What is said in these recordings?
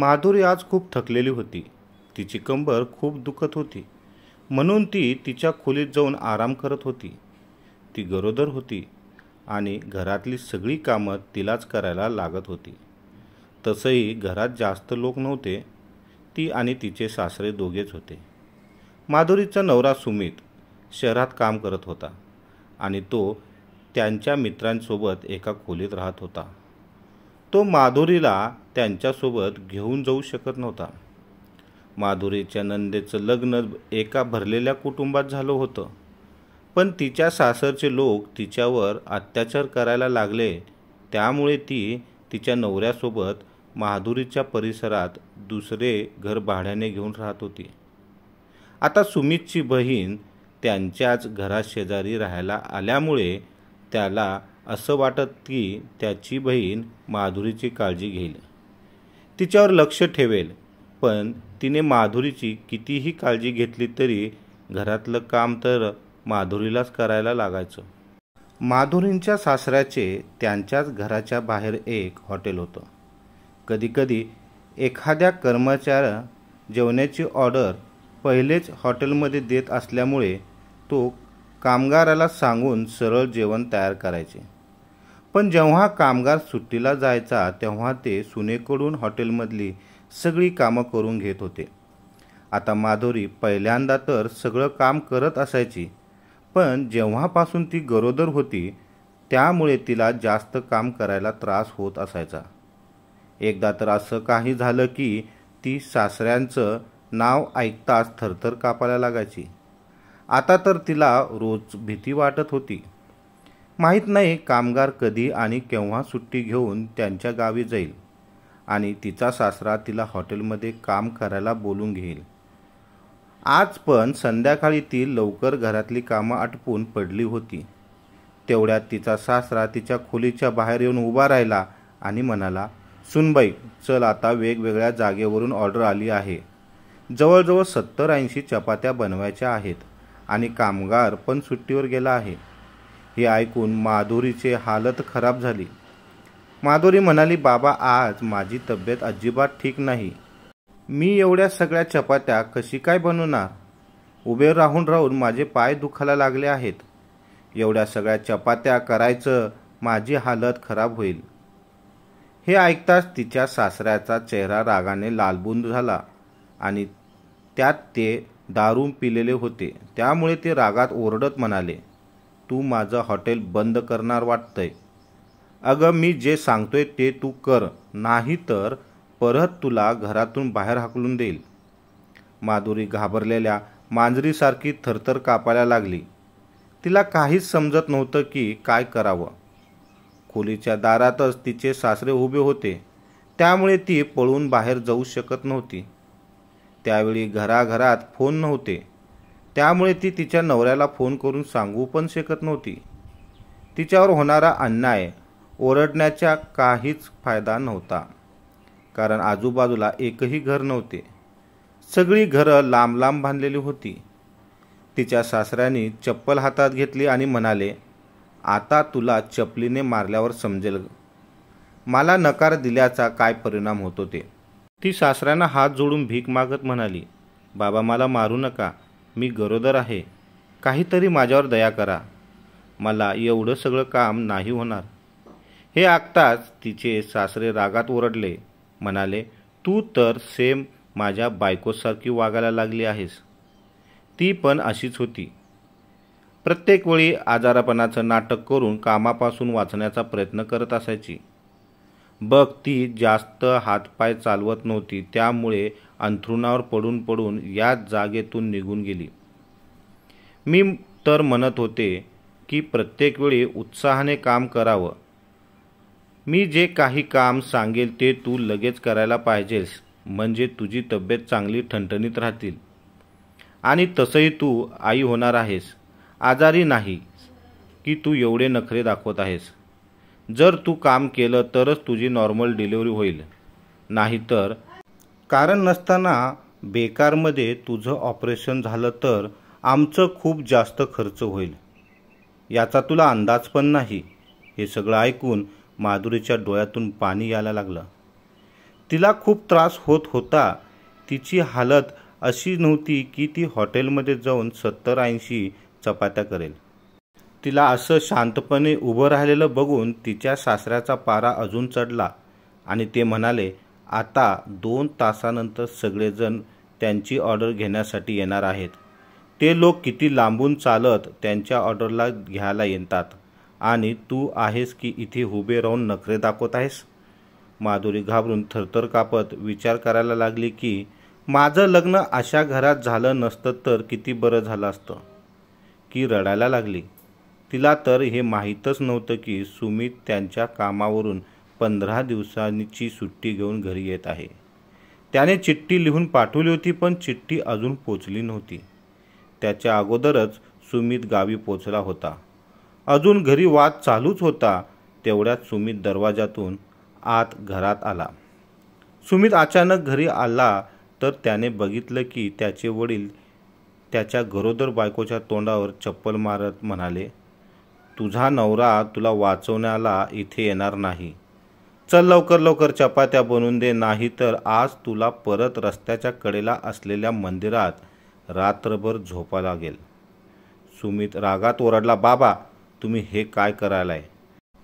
माधुरी आज खूप थकलेली होती तिची कंबर खूप दुखत होती म्हणून ती तिच्या खोलीत जाऊन आराम करत होती ती गरोदर होती आणि घरातली सगळी कामं तिलाच करायला लागत होती तसंही घरात जास्त लोक नव्हते ती आणि तिचे सासरे दोघेच होते माधुरीचा नवरा सुमित शहरात काम करत होता आणि तो त्यांच्या मित्रांसोबत एका खोलीत राहत होता तो माधुरीला त्यांच्यासोबत घेऊन जाऊ शकत नव्हता माधुरीच्या नंदेचं लग्न एका भरलेल्या कुटुंबात झालं होतं पण तिच्या सासरचे लोक तिच्यावर अत्याचार करायला लागले त्यामुळे ती तिच्या नवऱ्यासोबत माधुरीच्या परिसरात दुसरे घर भाड्याने घेऊन राहत होती आता सुमितची बहीण त्यांच्याच घराशेजारी राहायला आल्यामुळे त्याला असं वाटत की त्याची बहीण माधुरीची काळजी घेईल तिच्यावर लक्ष ठेवेल पण तिने माधुरीची कितीही काळजी घेतली तरी घरातलं काम तर माधुरीलाच करायला लागायचं माधुरींच्या सासऱ्याचे त्यांच्याच घराच्या बाहेर एक हॉटेल होतं कधीकधी एखाद्या कर्मचाऱ्या जेवणाची ऑर्डर पहिलेच हॉटेलमध्ये देत असल्यामुळे तो कामगाराला सांगून सरळ जेवण तयार करायचे पण जेव्हा कामगार सुट्टीला जायचा तेव्हा ते सुनेकडून हॉटेलमधली सगळी कामं करून घेत होते आता माधुरी पहिल्यांदा तर सगळं काम करत असायची पण जेव्हापासून ती गरोदर होती त्यामुळे तिला जास्त काम करायला त्रास होत असायचा एकदा तर असं काही झालं की ती सासऱ्यांचं नाव ऐकताच थरथर कापायला लागायची आता तर तिला रोज भीती वाटत होती माहीत नाही कामगार कधी आणि केव्हा सुट्टी घेऊन त्यांच्या गावी जाईल आणि तिचा सासरा तिला हॉटेलमध्ये काम करायला बोलून घेईल आज पण संध्याकाळी ती लवकर घरातली कामं आटपून पडली होती तेवढ्यात तिचा सासरा तिच्या खोलीच्या बाहेर येऊन उभा राहिला आणि म्हणाला सुनबाई चल आता वेगवेगळ्या जागेवरून ऑर्डर आली आहे जवळजवळ सत्तर ऐंशी चपात्या बनवायच्या आहेत आणि कामगार पण सुट्टीवर गेला आहे हे ऐकून माधुरीचे हालत खराब झाली माधुरी म्हणाली बाबा आज माझी तब्येत अजिबात ठीक नाही मी एवढ्या सगळ्या चपात्या कशी काय बनवणार उभे राहून राहून माझे पाय दुखायला लागले आहेत एवढ्या सगळ्या चपात्या करायचं माझी हालत खराब होईल हे ऐकताच तिच्या सासऱ्याचा चेहरा रागाने लालबुंद झाला आणि त्यात ते दारू पिलेले होते त्यामुळे ते रागात ओरडत म्हणाले तू माझं हॉटेल बंद करणार वाटतंय अगं मी जे सांगतोय ते तू कर नाही तर परत तुला घरातून बाहेर हाकलून देईल माधुरी घाबरलेल्या मांजरीसारखी थरथर कापायला लागली तिला काहीच समजत नव्हतं की काय करावं खोलीच्या दारातच तिचे सासरे उभे होते त्यामुळे ती पळून बाहेर जाऊ शकत नव्हती त्यावेळी घराघरात फोन नव्हते त्यामुळे ती तिच्या नवऱ्याला फोन करून सांगू पण शकत नव्हती तिच्यावर होणारा अन्याय ओरडण्याचा काहीच फायदा नव्हता कारण आजूबाजूला एकही घर नव्हते सगळी घरं लांब लांब बांधलेली होती तिच्या सासऱ्याने चप्पल हातात घेतली आणि म्हणाले आता तुला चपलीने मारल्यावर समजेल मला नकार दिल्याचा काय परिणाम होतो ते ती सासऱ्यांना हात जोडून भीक मागत म्हणाली बाबा मला मारू नका मी गरोदर आहे काहीतरी माझ्यावर दया करा मला एवढं सगळं काम नाही होणार हे ऐकताच तिचे सासरे रागात ओरडले म्हणाले तू तर सेम माझ्या बायकोसारखी वागायला लागली आहेस ती पण अशीच होती प्रत्येक वेळी आजारापणाचं नाटक करून कामापासून वाचण्याचा प्रयत्न करत असायची बघ ती जास्त हातपाय चालवत नव्हती त्यामुळे अंथरुणावर पडून पडून याच जागेतून निघून गेली मी तर म्हणत होते की प्रत्येक वेळी उत्साहाने काम करावं मी जे काही काम सांगेल ते तू लगेच करायला पाहिजेस म्हणजे तुझी तब्येत चांगली ठणठणीत राहतील आणि तसंही तू आई होणार आहेस आजारी नाही की तू एवढे नखरे दाखवत आहेस जर तू काम केलं तरच तुझी नॉर्मल डिलिव्हरी होईल नाहीतर कारण नसताना बेकारमध्ये तुझं ऑपरेशन झालं तर आमचं खूप जास्त खर्च होईल याचा तुला अंदाज पण नाही हे सगळं ऐकून माधुरीच्या डोळ्यातून पाणी यायला लागलं तिला खूप त्रास होत होता तिची हालत अशी नव्हती की ती हॉटेलमध्ये जाऊन सत्तर ऐंशी चपात्या करेल तिला असं शांतपणे उभं राहिलेलं बघून तिच्या सासऱ्याचा पारा अजून चढला आणि ते म्हणाले आता दोन तासानंतर सगळेजण त्यांची ऑर्डर घेण्यासाठी येणार आहेत ते लोक किती लांबून चालत त्यांच्या ऑर्डरला घ्यायला येतात आणि तू आहेस की इथे हुबे राहून नखरे दाखवत आहेस माधुरी घाबरून थरथर कापत विचार करायला लागली की माझं लग्न अशा घरात झालं नसतं तर किती बरं झालं असतं की रडायला लागली तिला तर हे माहीतच नव्हतं की सुमित त्यांच्या कामावरून पंधरा दिवसांची सुट्टी घेऊन घरी येत आहे त्याने चिठ्ठी लिहून पाठवली होती पण चिठ्ठी अजून पोचली नव्हती त्याच्या अगोदरच सुमित गावी पोचला होता अजून घरी वाद चालूच होता तेवढ्यात सुमित दरवाजातून आत घरात आला सुमित अचानक घरी आला तर त्याने बघितलं की त्याचे वडील त्याच्या गरोदर बायकोच्या तोंडावर चप्पल मारत म्हणाले तुझा नवरा तुला वाचवण्याला इथे येणार नाही चल लवकर लवकर चपात्या बनवून दे नाही तर आज तुला परत रस्त्याच्या कडेला असलेल्या मंदिरात रात्रभर झोपा लागेल सुमित रागात ओरडला बाबा तुम्ही हे काय करायलाय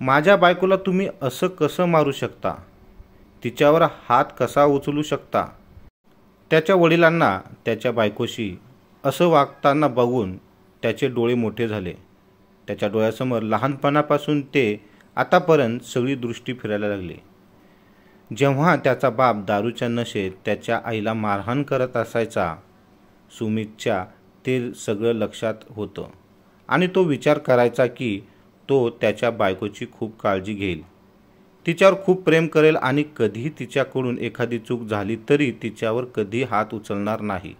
माझ्या बायकोला तुम्ही असं कसं मारू शकता तिच्यावर हात कसा उचलू शकता त्याच्या वडिलांना त्याच्या बायकोशी असं वागताना बघून त्याचे डोळे मोठे झाले त्याच्या डोळ्यासमोर लहानपणापासून ते आतापर्यंत सगळी दृष्टी फिरायला लागली जेव्हा त्याचा बाप दारूच्या नशेत त्याच्या आईला मारहाण करत असायचा सुमितच्या ते सगळं लक्षात होतं आणि तो विचार करायचा की तो त्याच्या बायकोची खूप काळजी घेईल तिच्यावर खूप प्रेम करेल आणि कधी तिच्याकडून एखादी चूक झाली तरी तिच्यावर कधी हात उचलणार नाही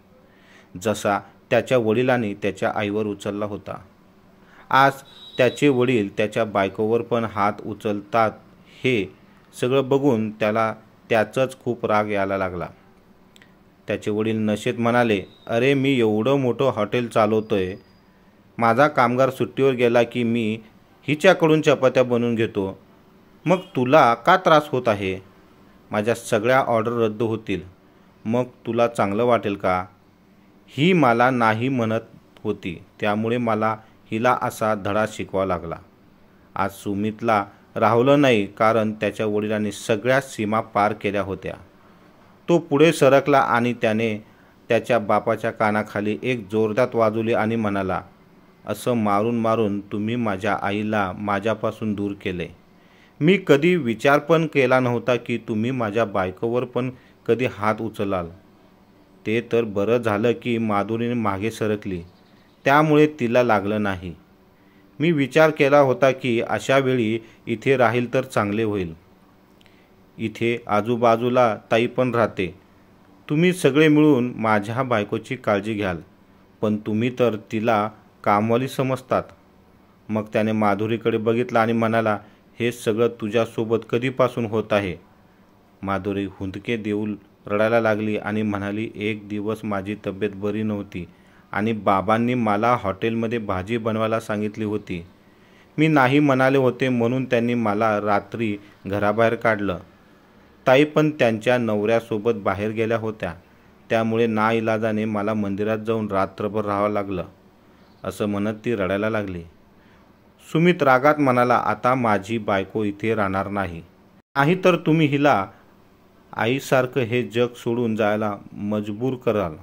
जसा त्याच्या वडिलांनी त्याच्या आईवर उचलला होता आज त्याचे वडील त्याच्या बायकोवर पण हात उचलतात हे सगळं बघून त्याला त्याचाच खूप राग यायला लागला त्याचे वडील नशेत म्हणाले अरे मी एवढं मोठं हॉटेल चालवतो आहे माझा कामगार सुट्टीवर गेला की मी हिच्याकडून चपात्या बनवून घेतो मग तुला का त्रास होत आहे माझ्या सगळ्या ऑर्डर रद्द होतील मग तुला चांगलं वाटेल का ही मला नाही म्हणत होती त्यामुळे मला हिला असा धडा शिकवा लागला आज सुमितला राहुलं नाही कारण त्याच्या वडिलांनी सगळ्या सीमा पार केल्या होत्या तो पुढे सरकला आणि त्याने त्याच्या बापाच्या कानाखाली एक जोरदार वाजवली आणि म्हणाला असं मारून मारून तुम्ही माझ्या आईला माझ्यापासून दूर केले मी कधी विचार पण केला नव्हता की तुम्ही माझ्या बायकोवर पण कधी हात उचलाल ते तर बरं झालं की माधुरीने मागे सरकली त्यामुळे तिला लागलं नाही मी विचार केला होता की अशा वेळी इथे राहील तर चांगले होईल इथे आजूबाजूला ताई पण राहते तुम्ही सगळे मिळून माझ्या बायकोची काळजी घ्याल पण तुम्ही तर तिला कामवाली समजतात मग त्याने माधुरीकडे बघितलं आणि म्हणाला हे सगळं तुझ्यासोबत कधीपासून होत आहे माधुरी हुंदके देऊ रडायला लागली आणि म्हणाली एक दिवस माझी तब्येत बरी नव्हती आणि बाबांनी मला हॉटेलमध्ये भाजी बनवायला सांगितली होती मी नाही म्हणाले होते म्हणून त्यांनी मला रात्री घराबाहेर काढलं ताई पण त्यांच्या नवऱ्यासोबत बाहेर गेल्या होत्या त्यामुळे ना इलाजाने मला मंदिरात जाऊन रात्रभर राहावं लागलं असं म्हणत ती रडायला लागली सुमित रागात म्हणाला आता माझी बायको इथे राहणार नाही नाही तर तुम्ही हिला आईसारखं हे जग सोडून जायला मजबूर कराल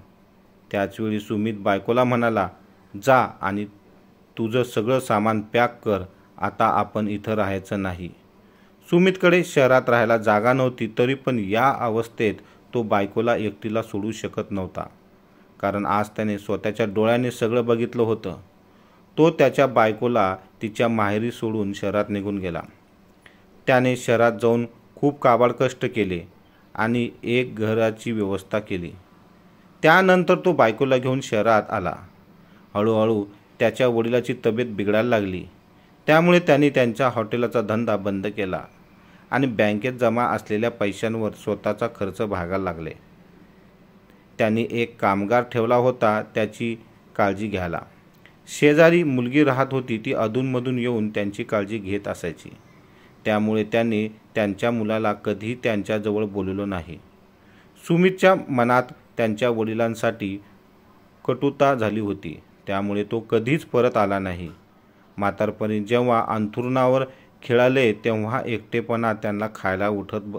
त्याचवेळी सुमित बायकोला म्हणाला जा आणि तुझं सगळं सामान पॅक कर आता आपण इथं राहायचं नाही सुमितकडे शहरात राहायला जागा नव्हती तरी पण या अवस्थेत तो बायकोला एकटीला सोडू शकत नव्हता कारण आज त्याने स्वतःच्या डोळ्याने सगळं बघितलं होतं तो त्याच्या बायकोला तिच्या माहेरी सोडून शहरात निघून गेला त्याने शहरात जाऊन खूप काबाड कष्ट केले आणि एक घराची व्यवस्था केली त्यानंतर तो बायकोला घेऊन शहरात आला हळूहळू त्याच्या वडिलाची तब्येत बिघडायला लागली त्यामुळे त्यांनी त्यांच्या हॉटेलाचा धंदा बंद केला आणि बँकेत जमा असलेल्या पैशांवर स्वतःचा खर्च भागायला लागले त्यांनी एक कामगार ठेवला होता त्याची काळजी घ्यायला शेजारी मुलगी राहत होती ती अधूनमधून येऊन त्यांची काळजी घेत असायची त्यामुळे त्यांनी त्यांच्या मुलाला कधीही त्यांच्याजवळ बोलवलं नाही सुमितच्या मनात त्यांच्या वडिलांसाठी कटुता झाली होती त्यामुळे तो कधीच परत आला नाही म्हातारपणी जेव्हा अंथुरणावर खेळाले तेव्हा एकटेपणा त्यांना खायला उठत ब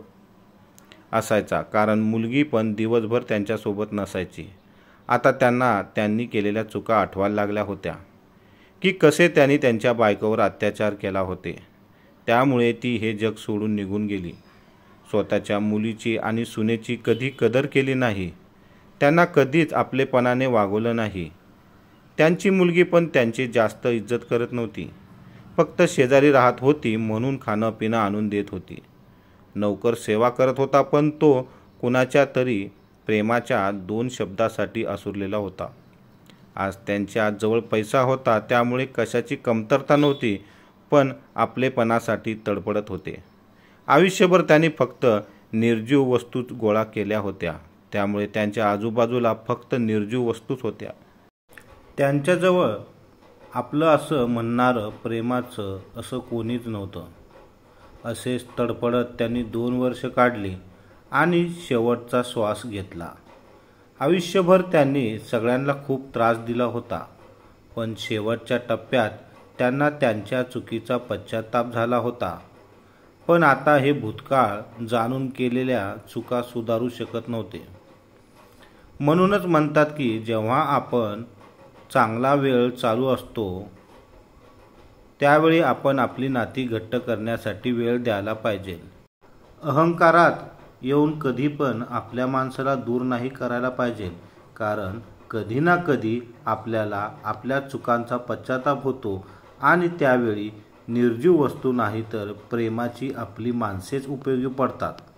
असायचा कारण मुलगी पण दिवसभर त्यांच्यासोबत नसायची आता त्यांना त्यांनी केलेल्या चुका आठवायला लागल्या होत्या की कसे त्यांनी त्यांच्या बायकोवर अत्याचार केला होते त्यामुळे ती हे जग सोडून निघून गेली स्वतःच्या मुलीची आणि सुनेची कधी कदर केली नाही त्यांना कधीच आपलेपणाने वागवलं नाही त्यांची मुलगी पण त्यांची जास्त इज्जत करत नव्हती फक्त शेजारी राहत होती म्हणून खाणं पिणं आणून देत होती नोकर सेवा करत होता पण तो कुणाच्या तरी प्रेमाच्या दोन शब्दासाठी असुरलेला होता आज त्यांच्या जवळ पैसा होता त्यामुळे कशाची कमतरता नव्हती पण आपलेपणासाठी तडपडत होते आयुष्यभर त्यांनी फक्त निर्जीव वस्तू गोळा केल्या होत्या त्यामुळे त्यांच्या आजूबाजूला फक्त निर्जीव वस्तूच होत्या त्यांच्याजवळ आपलं असं म्हणणारं प्रेमाचं असं कोणीच नव्हतं असेच तडफडत त्यांनी दोन वर्ष काढली आणि शेवटचा श्वास घेतला आयुष्यभर त्यांनी सगळ्यांना खूप त्रास दिला होता पण शेवटच्या टप्प्यात त्यांना त्यांच्या चुकीचा पश्चाताप झाला होता पण आता हे भूतकाळ जाणून केलेल्या चुका सुधारू शकत नव्हते म्हणूनच म्हणतात की जेव्हा आपण चांगला वेळ चालू असतो त्यावेळी आपण आपली नाती घट्ट करण्यासाठी वेळ द्यायला पाहिजे अहंकारात येऊन कधी पण आपल्या माणसाला दूर नाही करायला पाहिजे कारण कधी ना कधी आपल्याला आपल्या चुकांचा पश्चाताप होतो आणि त्यावेळी निर्जीव वस्तू नाही तर प्रेमाची आपली माणसेच उपयोगी पडतात